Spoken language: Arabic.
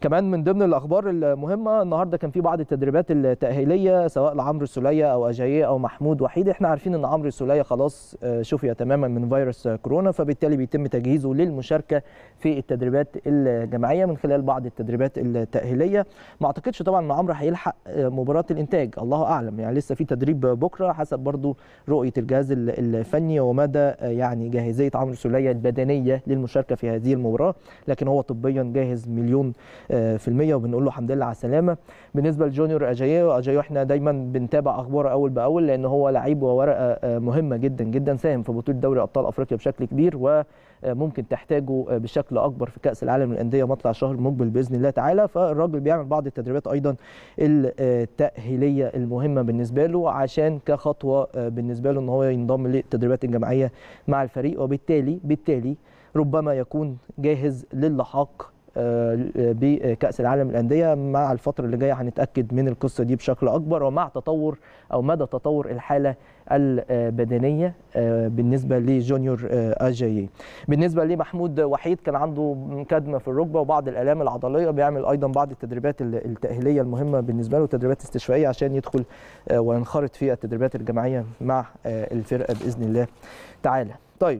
كمان من ضمن الاخبار المهمه النهارده كان في بعض التدريبات التاهيليه سواء لعمرو السوليه او اجاييه او محمود وحيد احنا عارفين ان عمرو السوليه خلاص آه، شفي تماما من فيروس كورونا فبالتالي بيتم تجهيزه للمشاركه في التدريبات الجماعيه من خلال بعض التدريبات التاهيليه ما اعتقدش طبعا ان عمرو هيلحق آه، مباراه الانتاج الله اعلم يعني لسه في تدريب بكره حسب برضو رؤيه الجهاز الفني ومدى آه، يعني جاهزيه عمرو السوليه البدنيه للمشاركه في هذه المباراه لكن هو طبيا جاهز مليون آه، في المية وبنقول له الحمد لله على السلامه بالنسبه لجونيور اجايو اجايو احنا دايما بنتابع اخباره اول باول لان هو لعيب وورقه آه، آه، مهمه جدا جدا ساهم في بطوله دوري ابطال افريقيا بشكل كبير و ممكن تحتاجه بشكل اكبر في كاس العالم للانديه مطلع الشهر المقبل باذن الله تعالى فالراجل بيعمل بعض التدريبات ايضا التاهيليه المهمه بالنسبه له عشان كخطوه بالنسبه له ان هو ينضم للتدريبات الجماعيه مع الفريق وبالتالي بالتالي ربما يكون جاهز للحاق آه، بكاس آه، العالم للانديه مع الفتره اللي جايه هنتاكد من القصه دي بشكل اكبر ومع تطور او مدى تطور الحاله البدنيه آه، بالنسبه لجونيور اجايي بالنسبه لمحمود وحيد كان عنده كدمه في الركبه وبعض الالام العضليه بيعمل ايضا بعض التدريبات التاهيليه المهمه بالنسبه له تدريبات استشفائيه عشان يدخل وينخرط في التدريبات الجماعيه مع الفرقه باذن الله تعالى طيب